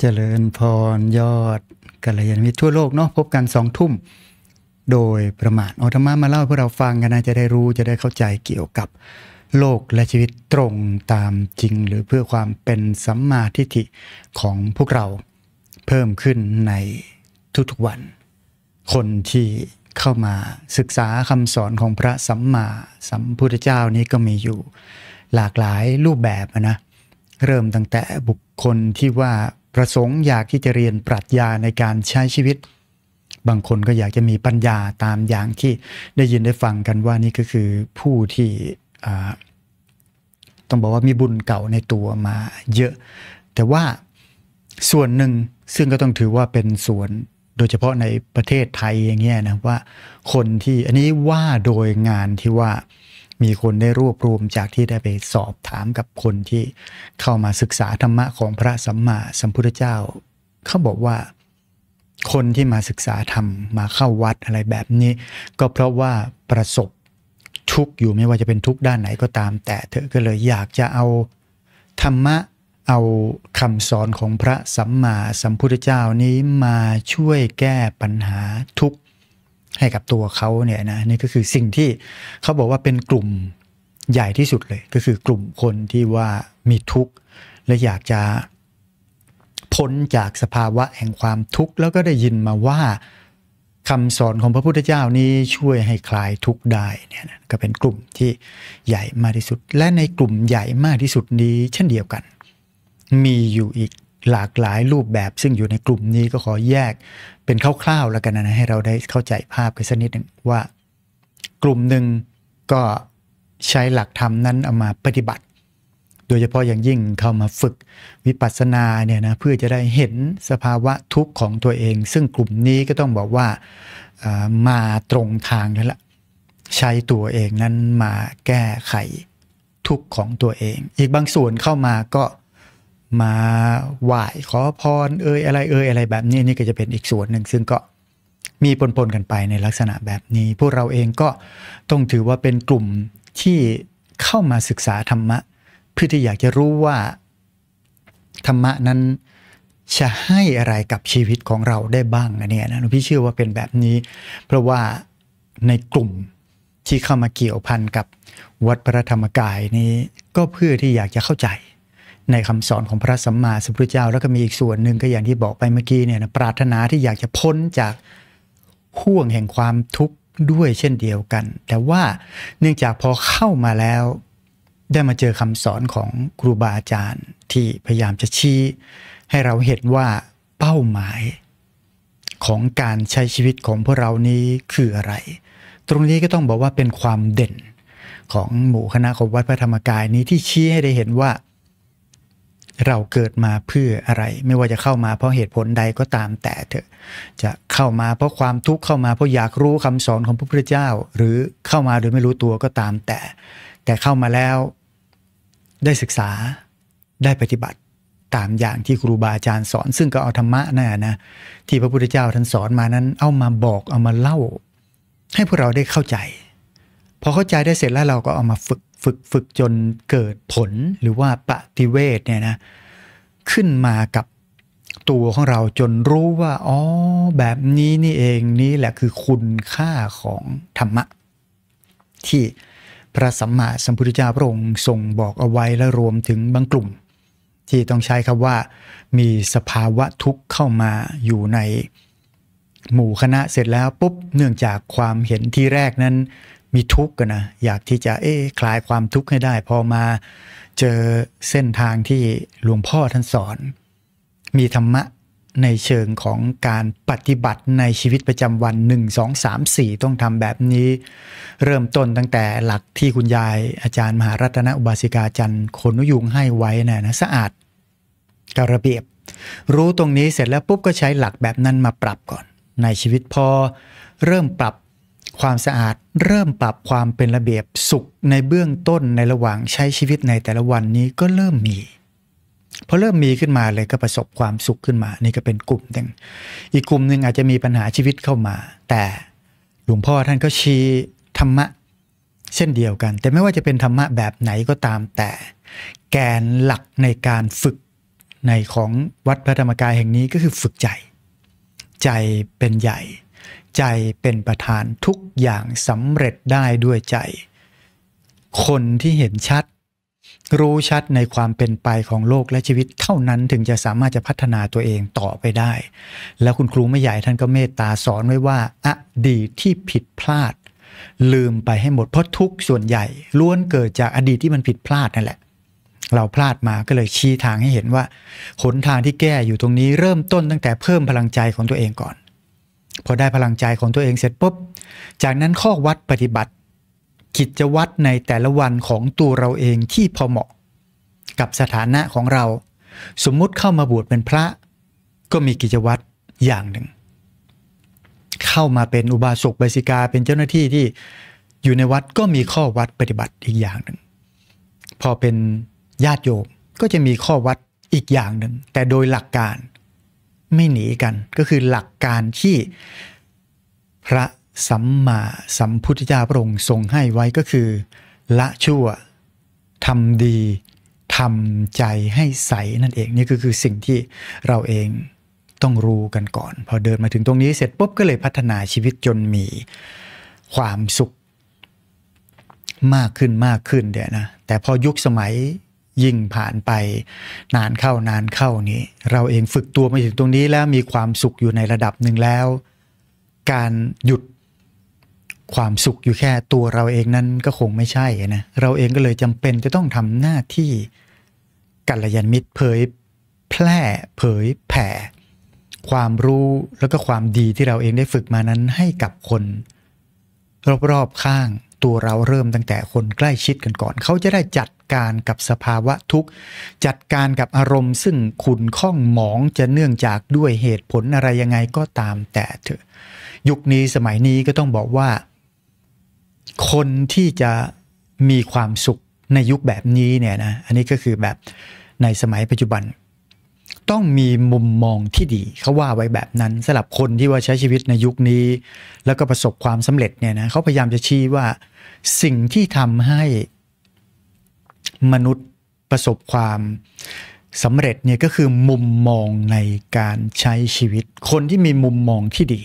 เจริญพรยอดกัลยาณมิตรทั่วโลกเนาะพบกันสองทุ่ม โดยประมาทอธรรมะมาเล่าพวกเราฟังกันนะจะได้รู้จะได้เข้าใจเกี่ยวกับ โลกและชีวิตตรงตามจริง หรือเพื่อความเป็นสัมมาทิฏฐิของพวกเราเพิ่มขึ้นในทุกๆวัน คนที่เข้ามาศึกษาคำสอนของพระสัมมาสัมพุทธเจ้านี้ก็มีอยู่หลากหลายรูปแบบนะ เริ่มตั้งแต่บุคคลที่ว่าประสงค์อยากที่จะเรียนปรัชญาในการใช้ชีวิต บางคนก็อยากจะมีปัญญาตามอย่างที่ได้ยินได้ฟังกันว่านี่ก็คือผู้ที่ต้องบอกว่ามีบุญเก่าในตัวมาเยอะ แต่ว่าส่วนหนึ่งซึ่งก็ต้องถือว่าเป็นส่วนโดยเฉพาะในประเทศไทยอย่างเงี้ยนะว่าคนที่อันนี้ว่าโดยงานที่ว่ามีคนได้รวบรวมจากที่ได้ไปสอบถามกับคนที่เข้ามาศึกษาธรรมะของพระสัมมาสัมพุทธเจ้า เขาบอกว่าคนที่มาศึกษาธรรมมาเข้าวัดอะไรแบบนี้ก็เพราะว่าประสบทุกอยู่ไม่ว่าจะเป็นทุกด้านไหนก็ตาม แต่เธอก็เลยอยากจะเอาธรรมะ เอาคำสอนของพระสัมมาสัมพุทธเจ้านี้มาช่วยแก้ปัญหาทุกให้กับตัวเขาเนี่ยนะนี่ก็คือสิ่งที่เขาบอกว่าเป็นกลุ่มใหญ่ที่สุดเลย ก็คือกลุ่มคนที่ว่ามีทุกข์และอยากจะพ้นจากสภาวะแห่งความทุกข์ แล้วก็ได้ยินมาว่าคำสอนของพระพุทธเจ้านี้ช่วยให้คลายทุกข์ได้เนี่ยก็เป็นกลุ่มที่ใหญ่มากที่สุด และในกลุ่มใหญ่มากที่สุดนี้ เช่นเดียวกันมีอยู่อีกหลากหลายรูปแบบซึ่งอยู่ในกลุ่มนี้ก็ขอแยกเป็นคร่าวๆแล้วกันนะให้เราได้เข้าใจภาพกันสักนิดหนึ่งว่า กลุ่มหนึ่งก็ใช้หลักธรรมนั้นเอามาปฏิบัติ โดยเฉพาะอย่างยิ่งเข้ามาฝึกวิปัสสนาเนี่ยนะเพื่อจะได้เห็นสภาวะทุกข์ของตัวเอง ซึ่งกลุ่มนี้ก็ต้องบอกว่ามาตรงทางแล้วละใช้ตัวเองนั้นมาแก้ไขทุกข์ของตัวเอง อีกบางส่วนเข้ามาก็มาไหว้ขอพรเอ่ยอะไรเอ่ยอะไรแบบนี้นี่ก็จะเป็นอีกส่วนหนึ่งซึ่งก็มีปนๆ กันไปในลักษณะแบบนี้ พวกเราเองก็ต้องถือว่าเป็นกลุ่มที่เข้ามาศึกษาธรรมะ เพื่อที่อยากจะรู้ว่าธรรมะนั้นจะให้อะไรกับชีวิตของเราได้บ้างนะเนี่ยนะพี่เชื่อว่าเป็นแบบนี้ เพราะว่าในกลุ่มที่เข้ามาเกี่ยวพันกับวัดพระธรรมกายนี้ ก็เพื่อที่อยากจะเข้าใจในคำสอนของพระสัมมาสัมพุทธเจ้าแล้วก็มีอีกส่วนหนึ่งก็อย่างที่บอกไปเมื่อกี้เนี่ยนะปรารถนาที่อยากจะพ้นจากห่วงแห่งความทุกข์ด้วยเช่นเดียวกัน แต่ว่าเนื่องจากพอเข้ามาแล้วได้มาเจอคำสอนของครูบาอาจารย์ที่พยายามจะชี้ ให้เราเห็นว่าเป้าหมายของการใช้ชีวิตของพวกเรานี้คืออะไร ตรงนี้ก็ต้องบอกว่าเป็นความเด่นของหมู่คณะของวัดพระธรรมกายนี้ที่ชี้ให้ได้เห็นว่าเราเกิดมาเพื่ออะไรไม่ว่าจะเข้ามาเพราะเหตุผลใดก็ตามแต่เถอะ จะเข้ามาเพราะความทุกข์เข้ามาเพราะอยากรู้คำสอนของพระพุทธเจ้า หรือเข้ามาโดยไม่รู้ตัวก็ตามแต่แต่เข้ามาแล้วได้ศึกษาได้ปฏิบัติตามอย่างที่ครูบาอาจารย์สอน ซึ่งก็เอาธรรมะน่ะนะที่พระพุทธเจ้าท่านสอนมานั้น เอามาบอกเอามาเล่า ให้พวกเราได้เข้าใจพอเข้าใจได้เสร็จแล้วเราก็เอามาฝึกฝึกฝึกจนเกิดผลหรือว่าปฏิเวทเนี่ยนะ ขึ้นมากับตัวของเราจนรู้ว่า อ๋อแบบนี้นี่เองนี่แหละคือคุณค่าของธรรมะ ที่พระสัมมาสัมพุทธเจ้าพระองค์ทรงบอกเอาไว้และรวมถึงบางกลุ่ม ที่ต้องใช้คำว่า มีสภาวะทุกข์เข้ามาอยู่ใน หมู่คณะเสร็จแล้วปุ๊บเนื่องจากความเห็นที่แรกนั้นมีทุกข์นะอยากที่จะเอ๊คลายความทุกข์ให้ได้ พอมาเจอเส้นทางที่หลวงพ่อท่านสอน มีธรรมะในเชิงของการปฏิบัติในชีวิตประจำวัน 1 2 3 4 ต้องทำแบบนี้เริ่มต้นตั้งแต่หลักที่คุณยาย อาจารย์มหารัตนอุบาสิกาจันทร์คนนุยุงให้ไว้นะนะสะอาดกระเบียบ รู้ตรงนี้เสร็จแล้วปุ๊บก็ใช้หลักแบบนั้นมาปรับก่อน ในชีวิตพอเริ่มปรับความสะอาดเริ่มปรับความเป็นระเบียบสุขในเบื้องต้นในระหว่างใช้ชีวิตในแต่ละวันนี้ก็เริ่มมีพอเริ่มมีขึ้นมาเลยก็ประสบความสุขขึ้นมา นี่ก็เป็นกลุ่มหนึ่งอีกกลุ่มหนึ่งอาจจะมีปัญหาชีวิตเข้ามา แต่หลวงพ่อท่านก็ชี้ธรรมะเช่นเดียวกัน แต่ไม่ว่าจะเป็นธรรมะแบบไหนก็ตามแต่ แกนหลักในการฝึกในของวัดพระธรรมกายแห่งนี้ก็คือฝึกใจ ใจเป็นใหญ่ใจเป็นประธานทุกอย่างสำเร็จได้ด้วยใจ คนที่เห็นชัด รู้ชัดในความเป็นไปของโลกและชีวิตเท่านั้นถึงจะสามารถจะพัฒนาตัวเองต่อไปได้ แล้วคุณครูไม่ใหญ่ท่านก็เมตตาสอนไว้ว่าอดีตที่ผิดพลาด ลืมไปให้หมดเพราะทุกส่วนใหญ่ล้วนเกิดจากอดีตที่มันผิดพลาดนั่นแหละเราพลาดมาก็เลยชี้ทางให้เห็นว่าหนทางที่แก้อยู่ตรงนี้เริ่มต้นตั้งแต่เพิ่มพลังใจของตัวเองก่อนพอได้พลังใจของตัวเองเสร็จปุ๊บ จากนั้นข้อวัดปฏิบัติ กิจวัตรในแต่ละวันของตัวเราเองที่พอเหมาะกับสถานะของเรา สมมุติเข้ามาบวชเป็นพระ ก็มีกิจวัตรอย่างหนึ่ง เข้ามาเป็นอุบาสกบาสิกาเป็นเจ้าหน้าที่ที่อยู่ในวัดก็มีข้อวัดปฏิบัติอีกอย่างหนึ่ง พอเป็นญาติโยมก็จะมีข้อวัดอีกอย่างหนึ่ง แต่โดยหลักการไม่หนีกันก็คือหลักการที่พระสัมมาสัมพุทธเจ้าพระองค์ทรงให้ไว้ก็คือ ละชั่วทำดีทำใจให้ใส นั่นเองนี่ก็คือสิ่งที่เราเองต้องรู้กันก่อน พอเดินมาถึงตรงนี้เสร็จปุ๊บก็เลยพัฒนาชีวิตจนมีความสุขมากขึ้นมากขึ้นเดี๋ยนะ แต่พอยุคสมัยยิ่งผ่านไปนานเข้านานเข้านี้ เราเองฝึกตัวมาถึงตรงนี้แล้วมีความสุขอยู่ในระดับหนึ่งแล้วการหยุดความสุขอยู่แค่ตัวเราเองนั้นก็คงไม่ใช่นะเราเองก็เลยจำเป็นจะต้องทำหน้าที่กัลยาณมิตรเผยแพร่เผยแผ่ ความรู้แล้วก็ความดีที่เราเองได้ฝึกมานั้นให้กับคนรอบๆข้างตัวเราเริ่มตั้งแต่คนใกล้ชิดกันก่อน เขาจะได้จัดการกับสภาวะทุกข์ จัดการกับอารมณ์ ซึ่งขุนข้องหมองจะเนื่องจากด้วยเหตุผลอะไร ยังไงก็ตามแต่เถอะยุคนี้สมัยนี้ก็ต้องบอกว่า คนที่จะมีความสุขในยุคแบบนี้เนี่ยนะอันนี้ก็คือแบบในสมัยปัจจุบันต้องมีมุมมองที่ดี เขาว่าไว้แบบนั้นสำหรับคนที่ว่าใช้ชีวิตในยุคนี้ แล้วก็ประสบความสำเร็จเนี่ยนะเขาพยายามจะชี้ว่าสิ่งที่ทำให้ มนุษย์ประสบความสำเร็จเนี่ยก็คือมุมมองในการใช้ชีวิต คนที่มีมุมมองที่ดี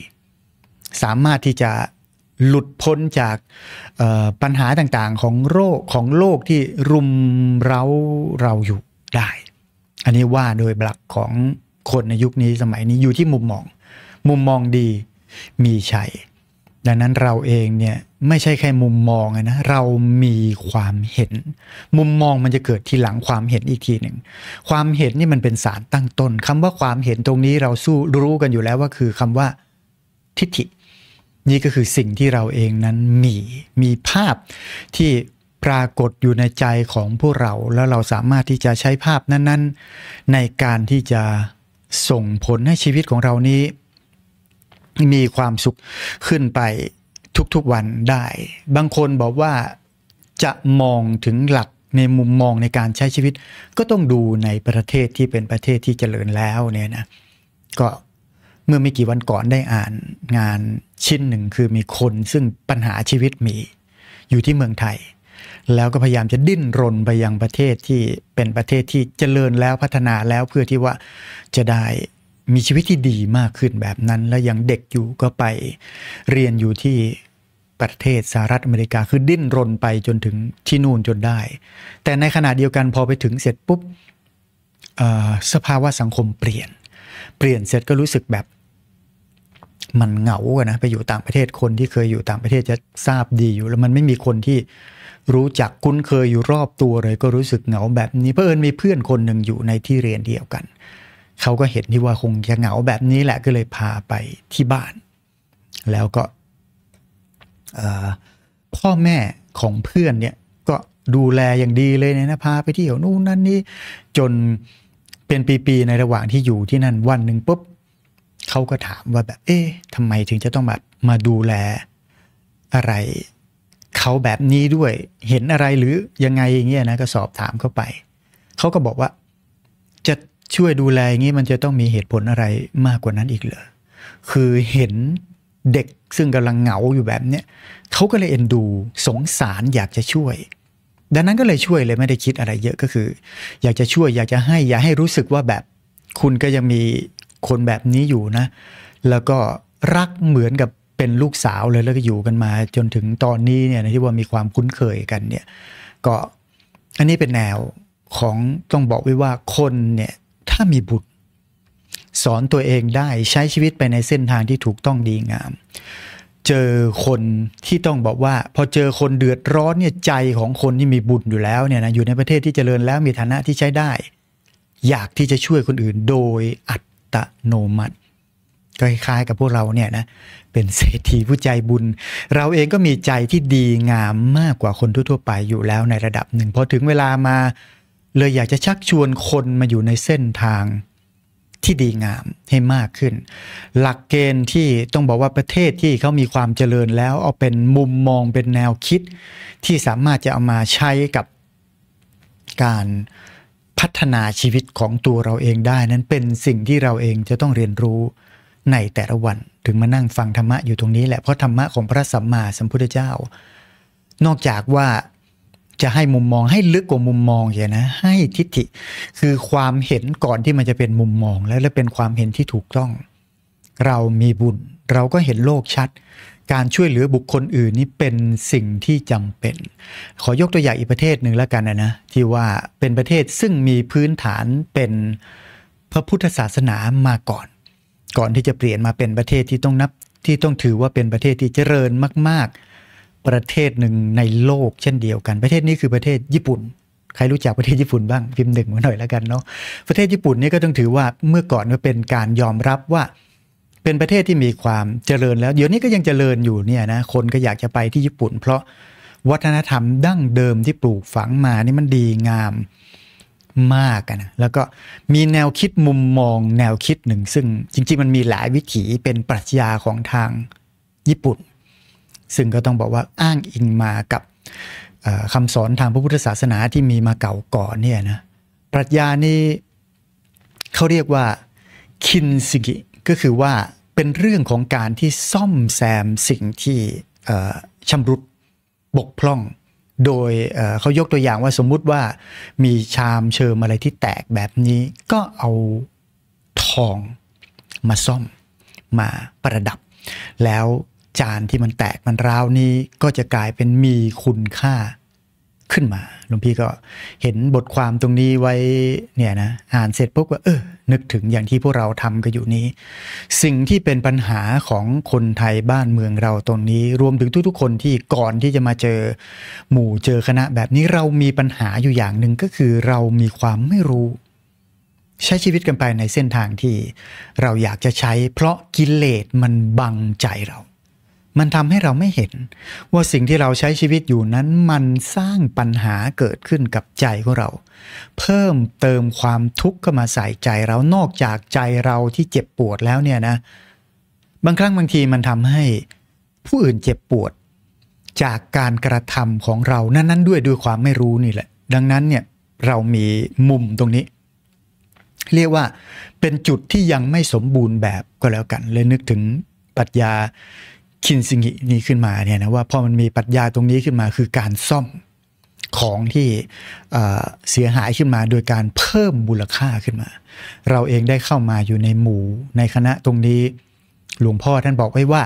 สามารถที่จะหลุดพ้นจากปัญหาต่างๆของโรคของโลกที่รุมเร้าเราอยู่ได้อันนี้ว่าโดยหลักของคนในยุคนี้สมัยนี้อยู่ที่มุมมอง มุมมองดี มีชัยดังนั้นเราเองเนี่ยไม่ใช่แค่มุมมองนะเรามีความเห็น มุมมองมันจะเกิดทีหลังความเห็นอีกทีหนึ่ง ความเห็นนี่มันเป็นสารตั้งต้นคำว่าความเห็นตรงนี้เราสู้รู้กันอยู่แล้วว่าคือคำว่าทิฏฐิ นี่ก็คือสิ่งที่เราเองนั้นมีมีภาพที่ปรากฏอยู่ในใจของพวกเราแล้วเราสามารถที่จะใช้ภาพนั้น ๆ ในการที่จะส่งผลให้ชีวิตของเรานี้ มีความสุขขึ้นไปทุกๆวันได้ บางคนบอกว่าจะมองถึงหลักในมุมมองในการใช้ชีวิต ก็ต้องดูในประเทศที่เป็นประเทศที่เจริญแล้วเนี่ยนะก็เมื่อไม่กี่วันก่อนได้อ่านงานชิ้นหนึ่งคือมีคนซึ่งปัญหาชีวิตมีอยู่ที่เมืองไทยแล้วก็พยายามจะดิ้นรนไปยังประเทศที่เป็นประเทศที่เจริญแล้วพัฒนาแล้วเพื่อที่ว่าจะได้มีชีวิตที่ดีมากขึ้นแบบนั้น และยังเด็กอยู่ก็ไปเรียนอยู่ที่ประเทศสหรัฐอเมริกา คือดิ้นรนไปจนถึงที่นู่นจนได้ แต่ในขณะเดียวกันพอไปถึงเสร็จปุ๊บสภาวะสังคมเปลี่ยน เปลี่ยนเสร็จก็รู้สึกแบบ มันเหงาอะนะไปอยู่ต่างประเทศคนที่เคยอยู่ต่างประเทศจะทราบดีอยู่ แล้วมันไม่มีคนที่รู้จักคุ้นเคยอยู่รอบตัวเลยก็รู้สึกเหงาแบบนี้เพื่อนมีเพื่อนคนหนึ่งอยู่ในที่เรียนเดียวกัน เขาก็เห็นที่ว่าคงจะเหงาแบบนี้แหละก็เลยพาไปที่บ้าน แล้วก็พ่อแม่ของเพื่อนเนี่ยก็ดูแลอย่างดีเลยนะพาไปที่เที่ยวนู่นนั่นนี่จนเป็นปีๆในระหว่างที่อยู่ที่นั่นวันหนึ่งปุ๊บเขาก็ถามว่าแบบเอ๊ะทำไมถึงจะต้องแบบมาดูแลอะไรเขาแบบนี้ด้วยเห็นอะไรหรือยังไงอย่างเงี้ยนะก็สอบถามเข้าไปเขาก็บอกว่าจะช่วยดูแลอย่างนี้มันจะต้องมีเหตุผลอะไรมากกว่านั้นอีกเหรอคือเห็นเด็กซึ่งกำลังเหงาอยู่แบบเนี้ยเขาก็เลยเอ็นดูสงสารอยากจะช่วย ดังนั้นก็เลยช่วยเลยไม่ได้คิดอะไรเยอะก็คือ อยากจะช่วยอยากจะให้อย่าให้รู้สึกว่าแบบคุณก็ยังมีคนแบบนี้อยู่นะ แล้วก็รักเหมือนกับเป็นลูกสาวเลยแล้วก็อยู่กันมาจนถึงตอนนี้เนี่ยที่ว่ามีความคุ้นเคยกันเนี่ยก็อันนี้เป็นแนวของต้องบอกไว้ว่าคนเนี่ยถ้ามีบุตรสอนตัวเองได้ใช้ชีวิตไปในเส้นทางที่ถูกต้องดีงาม เจอคนที่ต้องบอกว่าพอเจอคนเดือดร้อนเนี่ย ใจของคนที่มีบุญอยู่แล้วเนี่ยนะอยู่ในประเทศที่เจริญแล้วมีฐานะที่ใช้ได้อยากที่จะช่วยคนอื่นโดยอัตโนมัติก็คล้ายกับพวกเราเนี่ยนะ เป็นเศรษฐีผู้ใจบุญ เราเองก็มีใจที่ดีงามมากกว่าคนทั่วๆไปอยู่แล้วในระดับหนึ่งพอถึงเวลามา เลยอยากจะชักชวนคนมาอยู่ในเส้นทางที่ดีงามให้มากขึ้น หลักเกณฑ์ที่ต้องบอกว่าประเทศที่เขามีความเจริญแล้ว เอาเป็นมุมมองเป็นแนวคิด ที่สามารถจะเอามาใช้กับ การพัฒนาชีวิตของตัวเราเองได้นั้นเป็นสิ่งที่เราเองจะต้องเรียนรู้ในแต่ละวันถึงมานั่งฟังธรรมะอยู่ตรงนี้แหละเพราะธรรมะของพระสัมมาสัมพุทธเจ้า นอกจากว่าจะให้มุมมองให้ลึกกว่ามุมมองอย่างนะ ให้ทิฏฐิ คือความเห็นก่อนที่มันจะเป็นมุมมอง แล้วและเป็นความเห็นที่ถูกต้อง เรามีบุญเราก็เห็นโลกชัด การช่วยเหลือบุคคลอื่นนี่เป็นสิ่งที่จำเป็น ขอยกตัวอย่างอีกประเทศหนึ่งแล้วกันนะนะที่ว่าเป็นประเทศซึ่งมีพื้นฐานเป็นพระพุทธศาสนามาก่อนก่อนที่จะเปลี่ยนมาเป็นประเทศที่ต้องนับที่ต้องถือว่าเป็นประเทศที่เจริญมากๆประเทศหนึ่งในโลกเช่นเดียวกัน ประเทศนี้คือประเทศญี่ปุ่นใครรู้จักประเทศญี่ปุ่นบ้างพิมพ์หนึ่งมาหน่อยแล้วกันเนาะประเทศญี่ปุ่นนี่ก็ต้องถือว่าเมื่อก่อนก็เป็นการยอมรับว่า เป็นประเทศที่มีความเจริญแล้ว เดี๋ยวนี้ก็ยังเจริญอยู่เนี่ยนะคนก็อยากจะไปที่ญี่ปุ่น เพราะวัฒนธรรมดั้งเดิมที่ปลูกฝังมานี่มันดีงามมากนะแล้วก็มีแนวคิดมุมมองแนวคิดหนึ่ง ซึ่ง จริงๆมันมีหลายวิถีเป็นปรัชญาของทางญี่ปุ่น ซึ่งก็ต้องบอกว่าอ้างอิงมากับคำสอนทางพระพุทธศาสนาที่มีมาเก่าก่อนเนี่ยนะปรัชญานี้เขาเรียกว่าคินซิกิก็คือว่าเป็นเรื่องของการที่ซ่อมแซมสิ่งที่ชำรุดบกพร่องโดยเขายกตัวอย่างว่าสมมุติว่ามีชามเชิมอะไรที่แตกแบบนี้ ก็เอาทองมาซ่อมมาประดับ แล้วจานที่มันแตกมันร้าวนี้ ก็จะกลายเป็นมีคุณค่าขึ้นมาหลวงพี่ก็เห็นบทความตรงนี้ไว้เนี่ยนะ อ่านเสร็จปุ๊บว่าเออ นึกถึงอย่างที่พวกเราทำกันอยู่นี้ สิ่งที่เป็นปัญหาของคนไทยบ้านเมืองเราตรงนี้ รวมถึงทุกๆ คนที่ก่อนที่จะมาเจอ หมู่เจอคณะแบบนี้ เรามีปัญหาอยู่อย่างหนึ่งก็คือเรามีความไม่รู้ ใช้ชีวิตกันไปในเส้นทางที่เราอยากจะใช้เพราะกิเลสมันบังใจเรามันทำให้เราไม่เห็นว่าสิ่งที่เราใช้ชีวิตอยู่นั้น มันสร้างปัญหาเกิดขึ้นกับใจของเรา เพิ่มเติมความทุกข์เข้ามาใส่ใจเรานอกจากใจเราที่เจ็บปวดแล้วเนี่ยนะ บางครั้งบางทีมันทำให้ผู้อื่นเจ็บปวดจากการกระทำของเรานั้นๆด้วยด้วยความไม่รู้นี่แหละ ดังนั้นเนี่ยเรามีมุมตรงนี้ เรียกว่าเป็นจุดที่ยังไม่สมบูรณ์แบบก็แล้วกันเลยนึกถึงปรัชญาคินซิงินี้ขึ้นมาเนี่ยนะว่าพอมันมีปรัชญาตรงนี้ขึ้นมาคือการซ่อมของที่เสียหายขึ้นมาโดยการเพิ่มมูลค่าขึ้นมา เราเองได้เข้ามาอยู่ในหมู่ในคณะตรงนี้หลวงพ่อท่านบอกไว้ว่า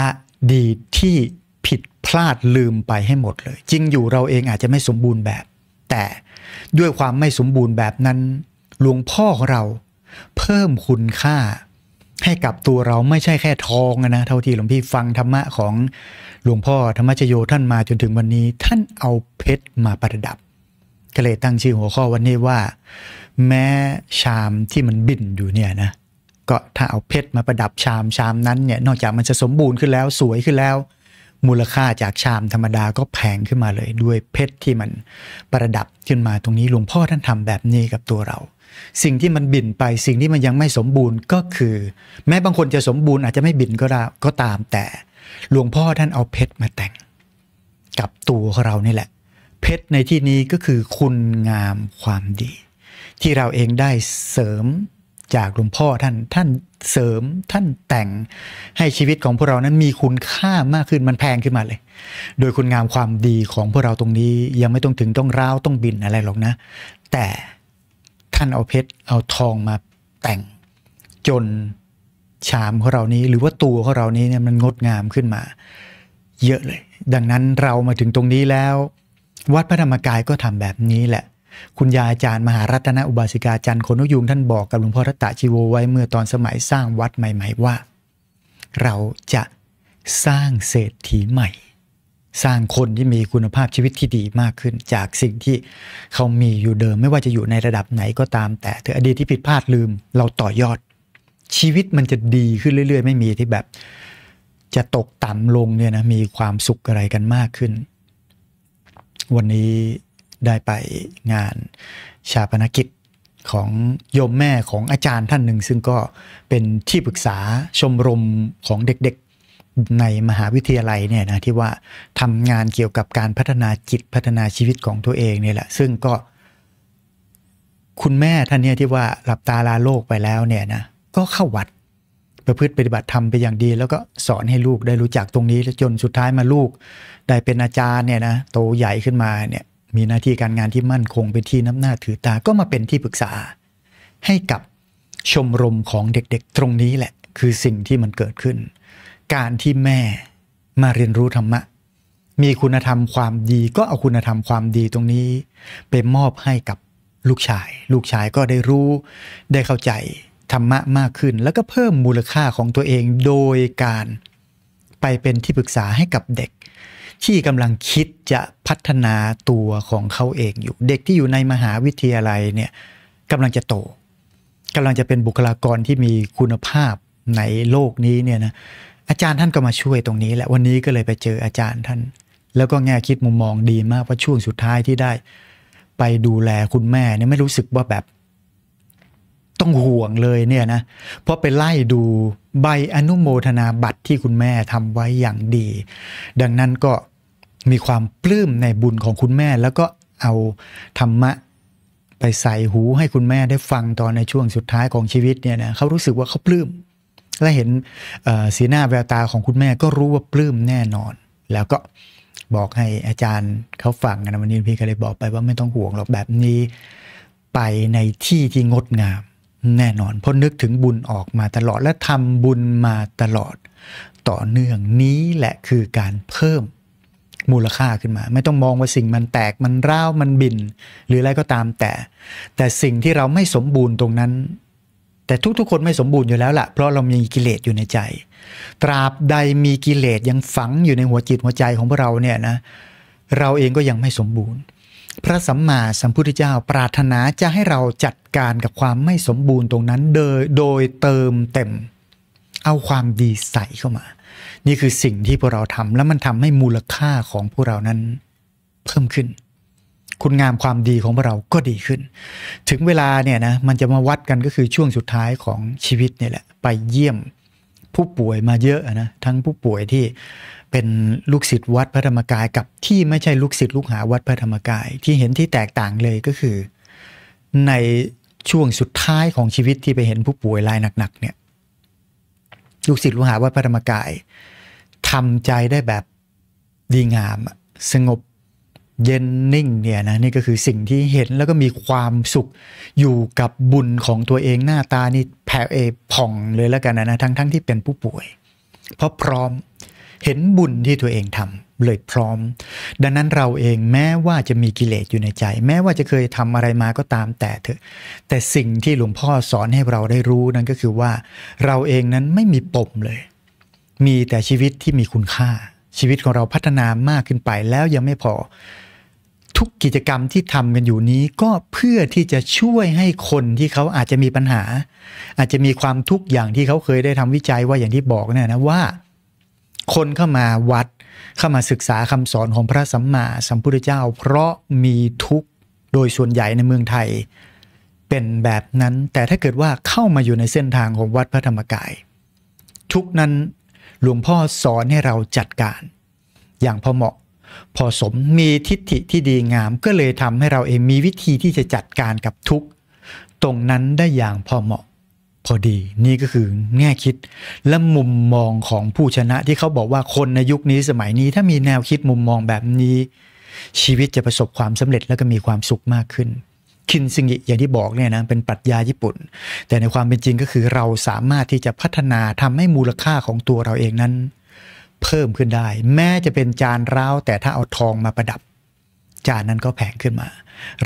อดีตที่ผิดพลาดลืมไปให้หมดเลย จริงอยู่เราเองอาจจะไม่สมบูรณ์แบบ แต่ด้วยความไม่สมบูรณ์แบบนั้น หลวงพ่อของเราเพิ่มคุณค่าให้กับตัวเราไม่ใช่แค่ทองนะเท่าที่หลวงพี่ฟังธรรมะของหลวงพ่อธรรมชโยท่านมาจนถึงวันนี้ท่านเอาเพชรมาประดับก็เลยตั้งชื่อหัวข้อวันนี้ว่า แม้ชามที่มันบินอยู่เนี่ยนะก็ถ้าเอาเพชรมาประดับชามชามนั้นเนี่ยนอกจากมันจะสมบูรณ์ขึ้นแล้วสวยขึ้นแล้ว มูลค่าจากชามธรรมดาก็แพงขึ้นมาเลยด้วยเพชรที่มันประดับขึ้นมาตรงนี้หลวงพ่อท่านทำแบบนี้กับตัวเราสิ่งที่มันบินไปสิ่งที่มันยังไม่สมบูรณ์ก็คือ แม้บางคนจะสมบูรณ์อาจจะไม่บินก็ได้ก็ตามแต่ หลวงพ่อท่านเอาเพชรมาแต่ง กับตัวเรานี่แหละ เพชรในที่นี้ก็คือคุณงามความดี ที่เราเองได้เสริมจากหลวงพ่อท่านท่านเสริมท่านแต่งให้ชีวิตของพวกเรานั้นมีคุณค่ามากขึ้นมันแพงขึ้นมาเลย โดยคุณงามความดีของพวกเราตรงนี้ ยังไม่ต้องถึงต้องร้าวต้องบินอะไรหรอกนะ แต่่านเอาเพชรเอาทองมาแต่งจนชามของเรานี้ หรือว่าตัวของเรานี้เนี่ยมันงดงามขึ้นมา เยอะเลย ดังนั้นเรามาถึงตรงนี้แล้ว วัดพระธรรมกายก็ทำแบบนี้แหละ คุณยาอาจารย์ มหารัตนอุบาสิกาจันทร์คนนุยุง ท่านบอกกับหลวงพ่อรัตตชีโวไว้เมื่อตอนสมัยสร้างวัดใหม่ ๆว่า เราจะสร้างเศรษฐีใหม่สร้างคนที่มีคุณภาพชีวิตที่ดีมากขึ้นจากสิ่งที่เขามีอยู่เดิม ไม่ว่าจะอยู่ในระดับไหนก็ตามแต่ถึงอดีตที่ผิดพลาดลืมเราต่อยอด ชีวิตมันจะดีขึ้นเรื่อยๆ ไม่มีที่แบบจะตกต่ำลงเนี่ยนะมีความสุขอะไรกันมากขึ้น วันนี้ได้ไปงานชาปนกิจของโยมแม่ของอาจารย์ท่านหนึ่ง ซึ่งก็เป็นที่ปรึกษาชมรมของเด็กในมหาวิทยาลัยเนี่ยนะที่ว่าทำงานเกี่ยวกับการพัฒนาจิตพัฒนาชีวิตของตัวเองเนี่ยแหละ ซึ่งก็ คุณแม่ท่านเนี่ยที่ว่าหลับตาลาโลกไปแล้วเนี่ยนะก็เข้าวัดประพฤติปฏิบัติธรรมไปอย่างดี แล้วก็สอนให้ลูกได้รู้จักตรงนี้จนสุดท้ายมาลูก ได้เป็นอาจารย์เนี่ยนะโตใหญ่ขึ้นมาเนี่ยมีหน้าที่การงานที่มั่นคง เป็นที่น้ำหน้าถือตาก็มาเป็นที่ปรึกษา ให้กับชมรมของเด็กๆตรงนี้แหละ คือสิ่งที่มันเกิดขึ้นการที่แม่มาเรียนรู้ธรรมะ มีคุณธรรมความดีก็เอาคุณธรรมความดีตรงนี้ไปมอบให้กับลูกชาย ลูกชายก็ได้รู้ได้เข้าใจธรรมะมากขึ้น แล้วก็เพิ่มมูลค่าของตัวเองโดยการไปเป็นที่ปรึกษาให้กับเด็ก ที่กำลังคิดจะพัฒนาตัวของเขาเองอยู่เด็กที่อยู่ในมหาวิทยาลัยเนี่ยกำลังจะโตกำลังจะเป็นบุคลากรที่มีคุณภาพ ในโลกนี้เนี่ยนะอาจารย์ท่านก็มาช่วยตรงนี้แหละวันนี้ก็เลยไปเจออาจารย์ท่าน แล้วก็แง่คิดมุมมองดีมากว่าช่วงสุดท้ายที่ได้ไปดูแลคุณแม่เนี่ยไม่รู้สึกว่าแบบต้องห่วงเลยเนี่ยนะเพราะไปไล่ดูใบอนุโมทนาบัตรที่คุณแม่ทำไว้อย่างดี ดังนั้นก็มีความปลื้มในบุญของคุณแม่แล้วก็เอาธรรมะไปใส่หูให้คุณแม่ได้ฟังตอนในช่วงสุดท้ายของชีวิตเนี่ยนะเขารู้สึกว่าเขาปลื้มและเห็นสีหน้าแววตาของคุณแม่ก็รู้ว่าปลื้มแน่นอน แล้วก็บอกให้อาจารย์เขาฟังนะวันนี้พี่ก็เลยบอกไปว่าไม่ต้องห่วงหรอกแบบนี้ไปในที่ที่งดงามแน่นอนเพราะนึกถึงบุญออกมาตลอด และทำบุญมาตลอดต่อเนื่องนี้แหละคือการเพิ่มมูลค่าขึ้นมา ไม่ต้องมองว่าสิ่งมันแตกมันร้าวมันบินหรืออะไรก็ตามแต่แต่สิ่งที่เราไม่สมบูรณ์ตรงนั้นแต่ทุกๆ คนไม่สมบูรณ์อยู่แล้วละ่ะ เพราะเรามีกิเลสอยู่ในใจ ตราบใดมีกิเลสยังฝังอยู่ในหัวจิตหัวใจของพวกเราเนี่ยนะเราเองก็ยังไม่สมบูรณ์ พระสัมมาสัมพุทธเจ้าปรารถนาจะให้เราจัดการกับความไม่สมบูรณ์ตรงนั้นโดยโดยเติมเต็ม เอาความดีใส่เข้ามา นี่คือสิ่งที่พวกเราทำแล้วมันทำให้มูลค่าของพวกเรานั้นเพิ่มขึ้นคุณงามความดีของเรา ก็ดีขึ้น ถึงเวลาเนี่ยนะ มันจะมาวัดกันก็คือช่วงสุดท้ายของชีวิตเนี่ยแหละ ไปเยี่ยมผู้ป่วยมาเยอะนะ ทั้งผู้ป่วยที่เป็นลูกศิษย์วัดพระธรรมกาย กับที่ไม่ใช่ลูกศิษย์ลูกหาวัดพระธรรมกาย ที่เห็นที่แตกต่างเลยก็คือในช่วงสุดท้ายของชีวิตที่ไปเห็นผู้ป่วยรายหนักๆ เนี่ย ลูกศิษย์ลูกหาวัดพระธรรมกายทำใจได้แบบดีงามสงบเย็นนิ่งเนี่ยนะนี่ก็คือสิ่งที่เห็นแล้วก็มีความสุขอยู่กับบุญของตัวเอง หน้าตานี่แผ่เอผ่องเลยแล้วกันนะทั้งทั้งที่เป็นผู้ป่วยเพราะพร้อมเห็นบุญที่ตัวเองทำเลยพร้อม ดังนั้นเราเองแม้ว่าจะมีกิเลสอยู่ในใจ แม้ว่าจะเคยทำอะไรมาก็ตามแต่เถอะ แต่สิ่งที่หลวงพ่อสอนให้เราได้รู้นั่นก็คือว่าเราเองนั้นไม่มีปมเลย มีแต่ชีวิตที่มีคุณค่า ชีวิตของเราพัฒนามากขึ้นไปแล้วยังไม่พอทุกกิจกรรมที่ทำกันอยู่นี้ ก็เพื่อที่จะช่วยให้คนที่เขาอาจจะมีปัญหา อาจจะมีความทุกข์อย่างที่เขาเคยได้ทำวิจัยว่าอย่างที่บอกเนี่ยนะว่า คนเข้ามาวัดเข้ามาศึกษาคำสอนของพระสัมมาสัมพุทธเจ้า เพราะมีทุกข์โดยส่วนใหญ่ในเมืองไทย เป็นแบบนั้น แต่ถ้าเกิดว่าเข้ามาอยู่ในเส้นทางของวัดพระธรรมกาย ทุกนั้นหลวงพ่อสอนให้เราจัดการ อย่างพอเหมาะพอสมมีทิฏฐิที่ดีงามก็เลยทำให้เราเองมีวิธีที่จะจัดการกับทุกตรงนั้นได้อย่างพอเหมาะ พอดีนี่ก็คือแง่คิด และมุมมองของผู้ชนะที่เขาบอกว่าคนในยุคนี้สมัยนี้ถ้ามีแนวคิดมุมมองแบบนี้ ชีวิตจะประสบความสำเร็จและก็มีความสุขมากขึ้น คินซึงิอย่างที่บอกเนี่ยนะเป็นปรัชญาญี่ปุ่น แต่ในความเป็นจริงก็คือเราสามารถที่จะพัฒนาทำให้มูลค่าของตัวเราเองนั้นเพิ่มขึ้นได้แม้จะเป็นจานร้าวแต่ถ้าเอาทองมาประดับ จานนั้นก็แพงขึ้นมา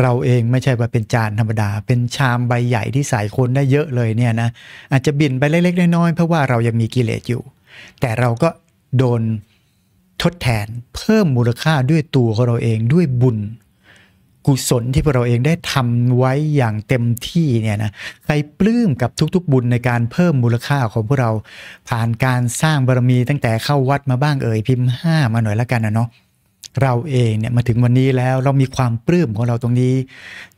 เราเองไม่ใช่ว่าเป็นจานธรรมดา เป็นชามใบใหญ่ที่ใส่คนได้เยอะเลยเนี่ยนะอาจจะบินไปเล็กๆน้อยๆเพราะว่าเรายังมีกิเลสอยู่ แต่เราก็โดนทดแทนเพิ่มมูลค่าด้วยตัวของเราเองด้วยบุญกุศลที่พวกเราเองได้ทำไว้อย่างเต็มที่เนี่ยนะใครปลื้มกับทุกๆบุญในการเพิ่มมูลค่าของพวกเราผ่านการสร้างบารมีตั้งแต่เข้าวัดมาบ้างเอ่ยพิมพ์ห้ามาหน่อยละกันนะเนาะเราเองเนี่ยมาถึงวันนี้แล้วเรามีความปลื้มของเราตรงนี้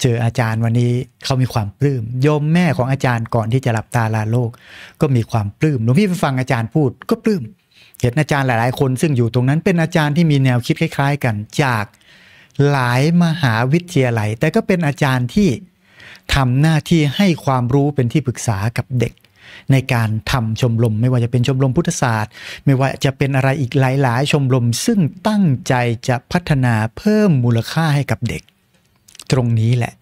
เจออาจารย์วันนี้เขามีความปลื้มโยมแม่ของอาจารย์ก่อนที่จะหลับตาลาโลก ก็มีความปลื้มหลวงพี่ไปฟังอาจารย์พูด ก็ปลื้มเห็นอาจารย์หลายๆคน ซึ่งอยู่ตรงนั้นเป็นอาจารย์ที่มีแนวคิดคล้ายๆ กันจากหลายมหาวิทยาลัย แต่ก็เป็นอาจารย์ที่ทำหน้าที่ให้ความรู้เป็นที่ปรึกษากับเด็ก ในการทำชมรมไม่ว่าจะเป็นชมรมพุทธศาสตร์ ไม่ว่าจะเป็นอะไรอีกหลาย ๆ ชมรมซึ่งตั้งใจจะพัฒนาเพิ่มมูลค่าให้กับเด็ก ตรงนี้แหละ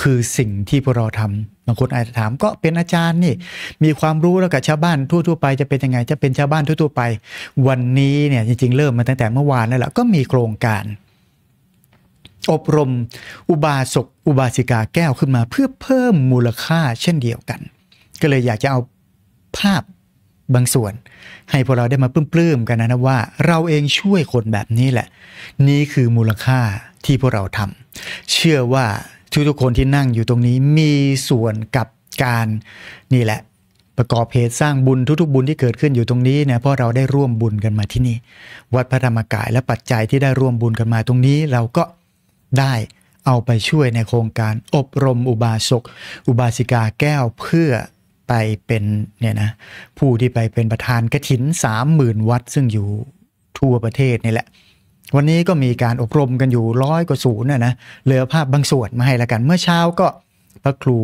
คือสิ่งที่พวกเราทำบางคนอาจจะถามก็เป็นอาจารย์นี่มีความรู้แล้วกับชาวบ้านทั่วๆ ไปจะเป็นยังไง จะเป็นชาวบ้านทั่วๆไป วันนี้เนี่ยจริงๆเริ่มมาตั้งแต่เมื่อวานแล้วละก็มีโครงการอบรมอุบาสก อุบาสิกาแก้วขึ้นมา เพื่อเพิ่มมูลค่าเช่นเดียวกัน ก็เลยอยากจะเอาภาพบางส่วน ให้พวกเราได้มาปลื้มๆกันนะนะว่าเราเองช่วยคนแบบนี้แหละ นี่คือมูลค่าที่พวกเราทำเชื่อว่าทุกๆคนที่นั่งอยู่ตรงนี้มีส่วนกับการนี่แหละ ประกอบเหตุสร้างบุญทุกๆ บุญที่เกิดขึ้นอยู่ตรงนี้เนี่ยเพราะเราได้ร่วมบุญกันมาที่นี่วัดพระธรรมกายและปัจจัยที่ได้ร่วมบุญกันมาตรงนี้เราก็ได้เอาไปช่วยในโครงการอบรมอุบาสก อุบาสิกาแก้วเพื่อไปเป็นเนี่ยนะผู้ที่ไปเป็นประธานกระถินสามหมื่นวัด ซึ่งอยู่ทั่วประเทศนี่แหละ วันนี้ก็มีการอบรมกันอยู่ร้อยกว่าศูนย์นะนะ เหลือภาพบางส่วนมาให้ละกัน เมื่อเช้าก็พระครู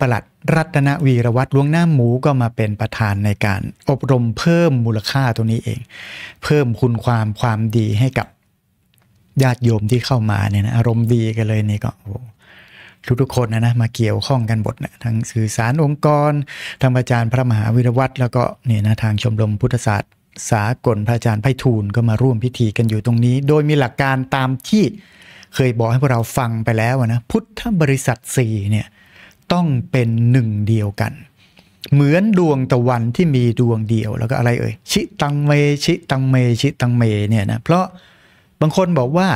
ประหลัดรัตนวีรวัตรลวงหน้าหมูก็มาเป็นประธานในการ อบรมเพิ่มมูลค่าตัวนี้เอง เพิ่มคุณความความดีให้กับญาติโยมที่เข้ามาเนี่ยนะอารมณ์ดีกันเลยนี่ก็โอ้ทุกทุกคนนะนะมาเกี่ยวข้องกันหมดนะทั้งสื่อสารองค์กร ทางอาจารย์พระมหาวิรวัตรแล้วก็เนี่ยนะ ทางชมรมพุทธศาสตร์ สากลพระอาจารย์ไพฑูรย์ก็มาร่วมพิธีกันอยู่ตรงนี้ โดยมีหลักการตามที่ เคยบอกให้พวกเราฟังไปแล้วนะ พุทธบริษัท4เนี่ยต้องเป็นหนึ่งเดียวกัน เหมือนดวงตะวันที่มีดวงเดียว แล้วก็อะไรเอ่ยชิตังเมชิตังเมชิตังเมเนี่ยนะเพราะบางคนบอกว่า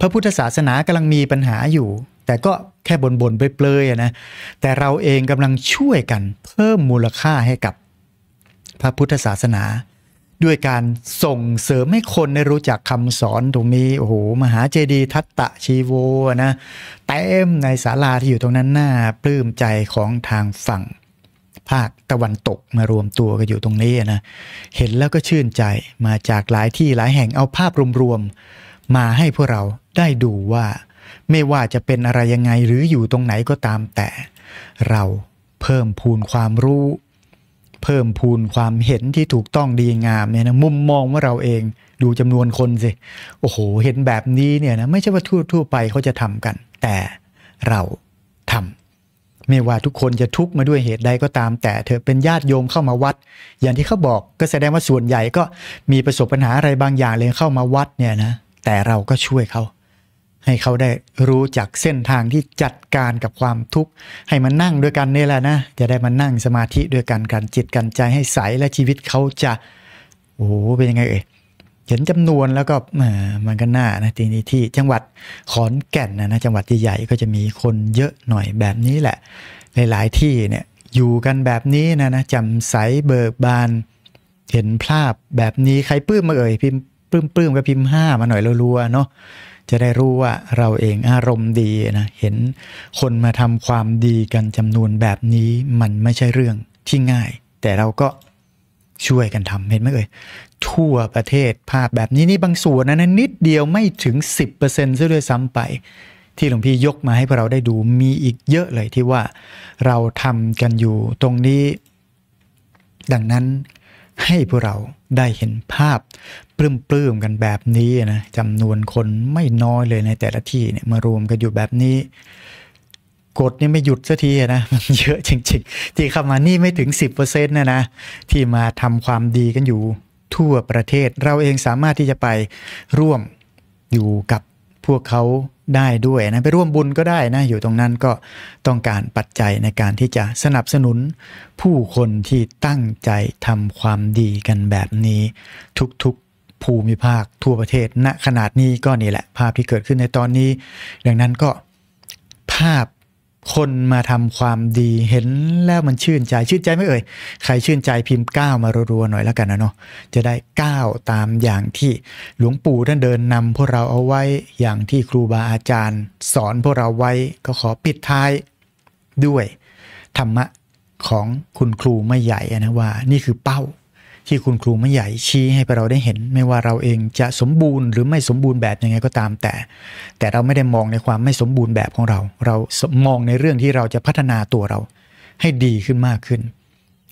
พระพุทธศาสนากำลังมีปัญหาอยู่ แต่ก็แค่บนบนเปลยๆนะแต่เราเองกำลังช่วยกัน เพิ่มมูลค่าให้กับพระพุทธศาสนา ด้วยการส่งเสริมให้คนได้รู้จักคำสอนตรงนี้โอ้โหมหาเจดีทัตตะชีโวนะเต็มในศาลาที่อยู่ตรงนั้นหน้า ปลื้มใจของทางฝั่งภาคตะวันตกมารวมตัวกันอยู่ตรงนี้นะ เห็นแล้วก็ชื่นใจ มาจากหลายที่หลายแห่งเอาภาพรวมๆมาให้พวกเราได้ดูว่าไม่ว่าจะเป็นอะไรยังไงหรืออยู่ตรงไหนก็ตามแต่ เราเพิ่มพูนความรู้ เพิ่มพูนความเห็นที่ถูกต้องดีงามเนี่ยนะมุมมองว่าเราเองดูจำนวนคนสิโอ้โห เห็นแบบนี้เนี่ยนะไม่ใช่ว่าทั่วทั่วไปเขาจะทำกัน แต่เราไม่ว่าทุกคนจะทุกข์มาด้วยเหตุใดก็ตามแต่เธอเป็นญาติโยมเข้ามาวัด อย่างที่เขาบอกก็แสดงว่าส่วนใหญ่ก็มีประสบปัญหาอะไรบางอย่างเลยเข้ามาวัดเนี่ยนะแต่เราก็ช่วยเขาให้เขาได้รู้จักเส้นทางที่จัดการกับความทุกข์ ให้มันนั่งด้วยกันนี่แหละนะจะได้มานั่งสมาธิด้วยกันกันจิตกันใจให้ใสและชีวิตเขาจะโอ้เป็นยังไงเอ่ยเห็นจำนวนแล้วก็มันก็น่านะทีนี้ที่จังหวัดขอนแก่นนะนะจังหวัดใหญ่ๆก็จะมีคนเยอะหน่อยแบบนี้แหละหลายๆที่เนี่ยอยู่กันแบบนี้นะนะจำใสเบิกบาน เห็นภาพแบบนี้ใครปลื้มมาเอ่ยพิมปลื้มปลื้มก็พิมพ์ห้ามาหน่อยรัวๆเนาะจะได้รู้ว่าเราเองอารมณ์ดีนะ เห็นคนมาทำความดีกันจำนวนแบบนี้มันไม่ใช่เรื่องที่ง่าย แต่เราก็ช่วยกันทำเห็นไหมเอ่ยทั่วประเทศภาพแบบนี้นี่ บางส่วนนะนิดเดียวไม่ถึง 10%ซะด้วยซ้ำไป ที่หลวงพี่ยกมาให้พวกเราได้ดูมีอีกเยอะเลยที่ว่าเราทำกันอยู่ตรงนี้ ดังนั้นให้พวกเราได้เห็นภาพปลื้มๆกันแบบนี้นะจำนวนคนไม่น้อยเลยในแต่ละที่เนี่ยมารวมกันอยู่แบบนี้ กดนี่ไม่หยุดสักทีนะมันเยอะจริงๆ ที่เข้ามานี่ไม่ถึง 10%นะนะที่มาทำความดีกันอยู่ทั่วประเทศเราเองสามารถที่จะไปร่วมอยู่กับพวกเขาได้ด้วยนะไปร่วมบุญก็ได้นะอยู่ตรงนั้นก็ต้องการปัจจัยในการที่จะสนับสนุนผู้คนที่ตั้งใจทำความดีกันแบบนี้ ทุกๆ ภูมิภาคทั่วประเทศณนะขนาดนี้ก็นี่แหละ ภาพที่เกิดขึ้นในตอนนี้ ดังนั้นก็ภาพคนมาทำความดีเห็นแล้วมันชื่นใจชื่นใจไม่เอ่ย ใครชื่นใจพิมพ์ก้าวมารัวๆ หน่อยแล้วกันนะเนาะจะได้ก้าวตามอย่างที่หลวงปู่ท่านเดินนำ พวกเราเอาไว้อย่างที่ครูบาอาจารย์สอนพวกเราไว้ก็ขอปิดท้ายด้วย ธรรมะของคุณครูไม่ใหญ่นะว่านี่คือเป้าที่คุณครูไม่ใหญ่ชี้ให้เราได้เห็น ไม่ว่าเราเองจะสมบูรณ์หรือไม่สมบูรณ์แบบยังไงก็ตามแต่ แต่เราไม่ได้มองในความไม่สมบูรณ์แบบของเรา เรามองในเรื่องที่เราจะพัฒนาตัวเราให้ดีขึ้นมากขึ้น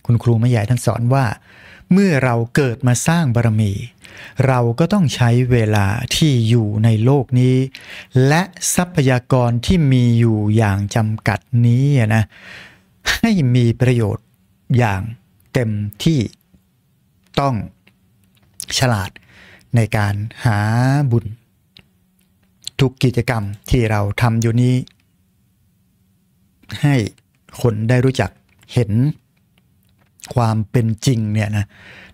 คุณครูไม่ใหญ่ท่านสอนว่า เมื่อเราเกิดมาสร้างบารมี เราก็ต้องใช้เวลาที่อยู่ในโลกนี้ และทรัพยากรที่มีอยู่อย่างจำกัดนี้นะให้มีประโยชน์อย่างเต็มที่ต้องฉลาดในการหาบุญ ทุกกิจกรรมที่เราทำอยู่นี้ให้ คน ได้รู้จักเห็นความเป็นจริง เนี่ยนะ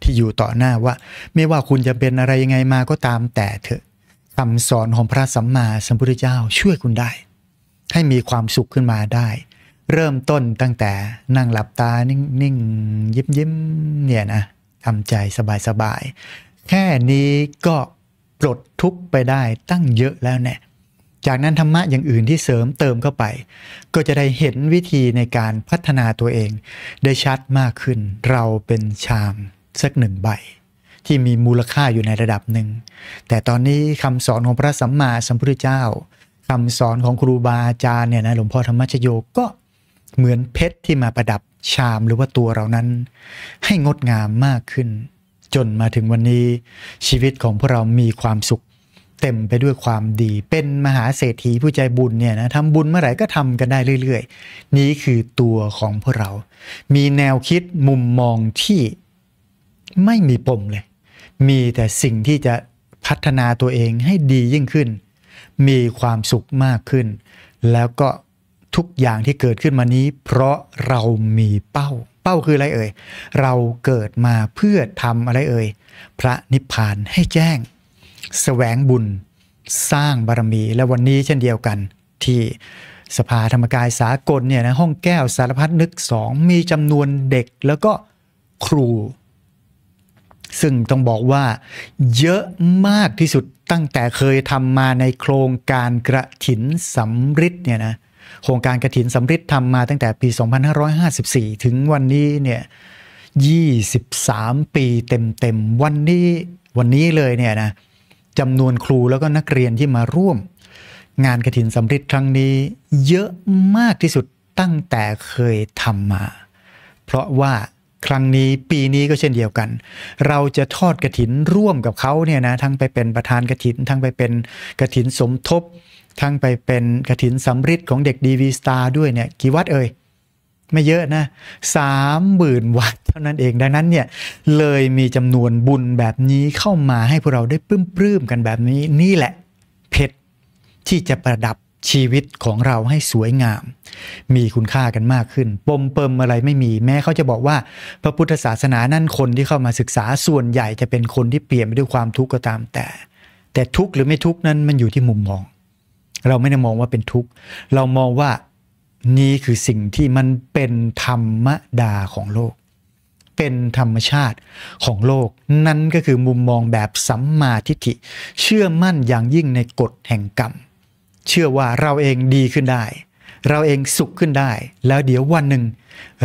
ที่อยู่ต่อหน้าว่า ไม่ว่าคุณจะเป็นอะไรยังไงมาก็ตาม แต่ เถอะคำสอนของพระสัมมาสัมพุทธเจ้าช่วยคุณได้ ให้มีความสุขขึ้นมาได้ เริ่มต้นตั้งแต่นั่งหลับตานิ่งๆยิ้มๆเนี่ยนะทำใจ สบายๆแค่นี้ก็ปลดทุกข์ไปได้ตั้งเยอะแล้วแน่จากนั้นธรรมะอย่างอื่นที่เสริมเติมเข้าไป ก็จะได้เห็นวิธีในการพัฒนาตัวเอง ได้ชัดมากขึ้นเราเป็นชามสักหนึ่งใบ ที่มีมูลค่าอยู่ในระดับหนึ่ง แต่ตอนนี้คำสอนของพระสัมมาสัมพุทธเจ้าคำสอนของครูบาอาจารย์เนี่ยนะหลวงพ่อธรรมชโยก็เหมือนเพชรที่มาประดับชามหรือว่าตัวเรานั้น ให้งดงามมากขึ้น จนมาถึงวันนี้ ชีวิตของพวกเรามีความสุขเต็มไปด้วยความดี เป็นมหาเศรษฐีผู้ใจบุญเนี่ยนะทำบุญเมื่อไหร่ก็ทำกันได้เรื่อย ๆ นี้คือตัวของพวกเรามีแนวคิดมุมมองที่ไม่มีปมเลย มีแต่สิ่งที่จะพัฒนาตัวเองให้ดียิ่งขึ้น มีความสุขมากขึ้นแล้วก็ทุกอย่างที่เกิดขึ้นมานี้ เพราะเรามีเป้าเป้าคืออะไรเอ่ย เราเกิดมาเพื่อทำอะไรเอ่ย พระนิพพานให้แจ้งสแสวงบุญสร้างบารมีและวันนี้เช่นเดียวกัน ที่สภาธรรมกายสากลเนี่ยนะห้องแก้วสารพัดนึกสอง มีจำนวนเด็กแล้วก็ครู ซึ่งต้องบอกว่าเยอะมากที่สุดตั้งแต่เคยทำมาในโครงการกระถินสำริดเนี่ยนะโครงการกระถินสำริดทำมาตั้งแต่ปี 2554 ถึงวันนี้เนี่ย 23 ปีเต็มๆ วันนี้วันนี้เลยเนี่ยนะจำนวนครูแล้วก็นักเรียนที่มาร่วม งานกระถินสำริดครั้งนี้เยอะมากที่สุดตั้งแต่เคยทำมา เพราะว่าครั้งนี้ปีนี้ก็เช่นเดียวกัน เราจะทอดกระถินร่วมกับเขาเนี่ยนะทั้งไปเป็นประธานกระถิน ทั้งไปเป็นกระถินสมทบทั้งไปเป็นกระถินสำริดของเด็กดีวีสตาร์ด้วยเนี่ยกี่วัดเอ่ย ไม่เยอะนะสามหมื่นวัดเท่านั้นเองดังนั้นเนี่ย เลยมีจำนวนบุญแบบนี้เข้ามาให้พวกเราได้ปลื้มๆกันแบบนี้นี่แหละเพชรที่จะประดับชีวิตของเราให้สวยงาม มีคุณค่ากันมากขึ้น ปมเปิมอะไรไม่มีแม้เขาจะบอกว่าพระพุทธศาสนานั่น คนที่เข้ามาศึกษาส่วนใหญ่จะเป็นคนที่เปลี่ยนไปด้วยความทุกข์ก็ตามแต่ แต่ทุกข์หรือไม่ทุกข์นั้นมันอยู่ที่มุมมองเราไม่ได้มองว่าเป็นทุกข์ เรามองว่านี่คือสิ่งที่มันเป็นธรรมดาของโลก เป็นธรรมชาติของโลก นั่นก็คือมุมมองแบบสัมมาทิฏฐิเชื่อมั่นอย่างยิ่งในกฎแห่งกรรม เชื่อว่าเราเองดีขึ้นได้ เราเองสุขขึ้นได้ แล้วเดี๋ยววันหนึ่ง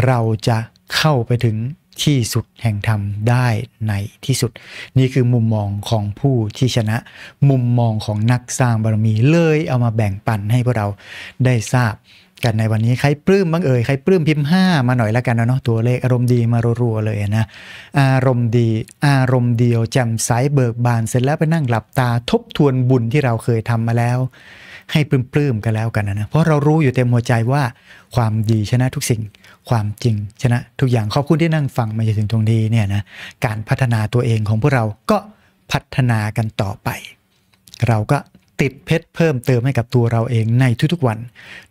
เราจะเข้าไปถึงที่สุดแห่งธรรมได้ในที่สุด นี่คือมุมมองของผู้ที่ชนะ มุมมองของนักสร้างบารมีเลย เอามาแบ่งปันให้พวกเราได้ทราบ กันในวันนี้ใครปลื้มบ้างเอ่ยใครปลื้มพิมพ์5มาหน่อยแล้วกันนะเนาะตัวเลขอารมณ์ดีมารัว ๆ เลยนะ อารมณ์ดีอารมณ์เดียวแจ่มใสเบิกบานเสร็จแล้วไปนั่งหลับตาทบทวนบุญที่เราเคยทำมาแล้วให้ปลื้มๆกันแล้วกันนะ เพราะเรารู้อยู่เต็มหัวใจว่าความดีชนะทุกสิ่งความจริงชนะทุกอย่าง ขอบคุณที่นั่งฟังมาจนถึงตรงนี้เนี่ยนะการพัฒนาตัวเองของพวกเราก็พัฒนากันต่อไป เราก็ติดเพชรเพิ่มเติมให้กับตัวเราเองในทุกๆวัน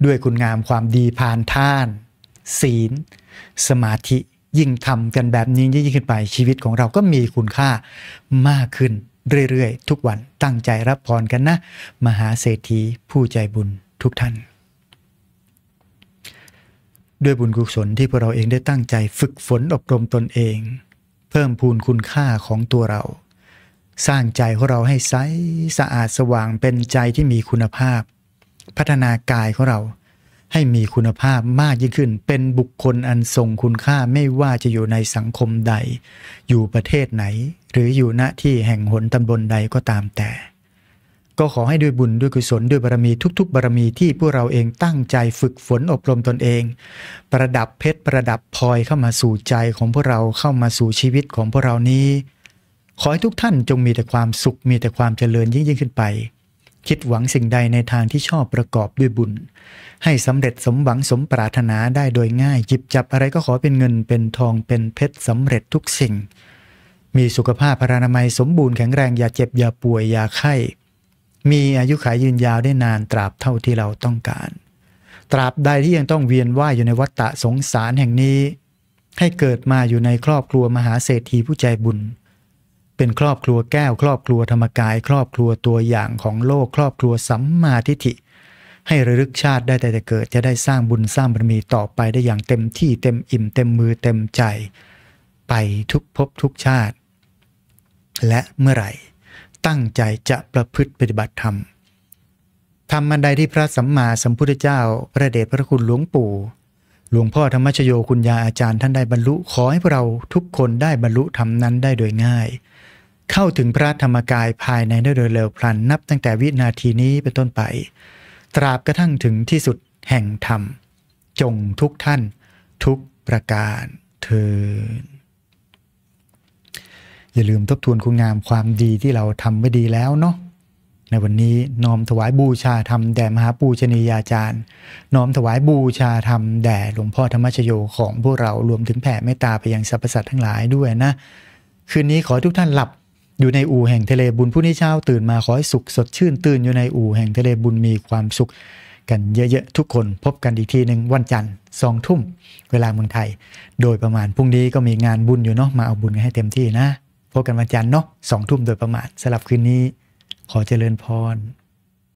ด้วยคุณงามความดีผ่านท่าน ศีล สมาธิยิ่งทำกันแบบนี้ยิ่งขึ้นไปชีวิตของเราก็มีคุณค่ามากขึ้นเรื่อยๆทุกวันตั้งใจรับพรกันนะ มหาเศรษฐีผู้ใจบุญทุกท่าน ด้วยบุญกุศลที่พวกเราเองได้ตั้งใจฝึกฝนอบรมตนเอง เพิ่มพูนคุณค่าของตัวเรา สร้างใจของเราให้ใสสะอาดสว่างเป็นใจที่มีคุณภาพ พัฒนากายของเราให้มีคุณภาพมากยิ่งขึ้น เป็นบุคคลอันทรงคุณค่าไม่ว่าจะอยู่ในสังคมใด อยู่ประเทศไหนหรืออยู่ณที่แห่งหนตำบลใดก็ตามแต่ ก็ขอให้ด้วยบุญด้วยกุศลด้วยบารมีทุกๆบารมีที่พวกเราเองตั้งใจฝึกฝนอบรมตนเอง ประดับเพชรประดับพลอยเข้ามาสู่ใจของพวกเราเข้ามาสู่ชีวิตของพวกเรานี้ ขอให้ทุกท่านจงมีแต่ความสุขมีแต่ความเจริญยิ่งยิ่งขึ้นไป คิดหวังสิ่งใดในทางที่ชอบประกอบด้วยบุญ ให้สำเร็จสมหวังสมปรารถนาได้โดยง่ายหยิบจับอะไรก็ขอเป็นเงินเป็นทองเป็นเพชรสำเร็จทุกสิ่งมีสุขภาพพรานามัยสมบูรณ์แข็งแรง อย่าเจ็บ อย่าป่วยอย่าไข้ มีอายุขายยืนยาวได้นานตราบเท่าที่เราต้องการ ตราบใดที่ยังต้องเวียนว่ายอยู่ในวัฏฏะสงสารแห่งนี้ ให้เกิดมาอยู่ในครอบครัวมหาเศรษฐีผู้ใจบุญ เป็นครอบครัวแก้วครอบครัวธรรมกาย ครอบครัวตัวอย่างของโลกครอบครัวสัมมาทิฏฐิให้ระลึกชาติได้แต่เกิดจะได้สร้างบุญสร้างบารมีต่อไปได้อย่างเต็มที่เต็มอิ่ม เต็มมือเต็มใจ ไปทุกภพทุกชาติและเมื่อไหร่ ตั้งใจจะประพฤติปฏิบัติธรรมทำมันใดที่พระสัมมาสัมพุทธเจ้าพระเดชพระคุณหลวงปู่หลวงพ่อธรรมชโยคุณยาอาจารย์ท่านได้บรรลุขอให้เราทุกคนได้บรรลุธรรมนั้นได้โดยง่าย เข้าถึงพระธรรมกายภายในได้โดยเร็วพลัน นับตั้งแต่วินาทีนี้เป็นต้นไป ตราบกระทั่งถึงที่สุดแห่งธรรม จงทุกท่าน ทุกประการเทิอย่าลืมทบทวนคุณงามความดีที่เราทำไม่ดีแล้วเนาะในวันนี้น้อมถวายบูชาธรรมแด่มหาปูชนียาจารย์ น้อมถวายบูชาธรรมแด่หลวงพ่อธรรมชโยของพวกเรารวมถึงแผ่เมตตาไปยังสรรพสัตว์ทั้งหลายด้วยนะ คืนนี้ขอทุกท่านหลับอยู่ในอู่แห่งทะเลบุญ ผู้นี้เช้าตื่นมา ขอให้สุขสดชื่นตื่นอยู่ในอู่แห่งทะเลบุญมีความสุขกันเยอะๆทุกคน พบกันอีกทีหนึ่งวันจันทร์สองทุ่มเวลาเมืองไทยโดยประมาณพรุ่งนี้ก็มีงานบุญอยู่เนาะมาเอาบุญให้เต็มที่นะพบกันวันจันทร์เนาะสองทุ่มโดยประมาทสำหรับคืนนี้ ขอเจริญพร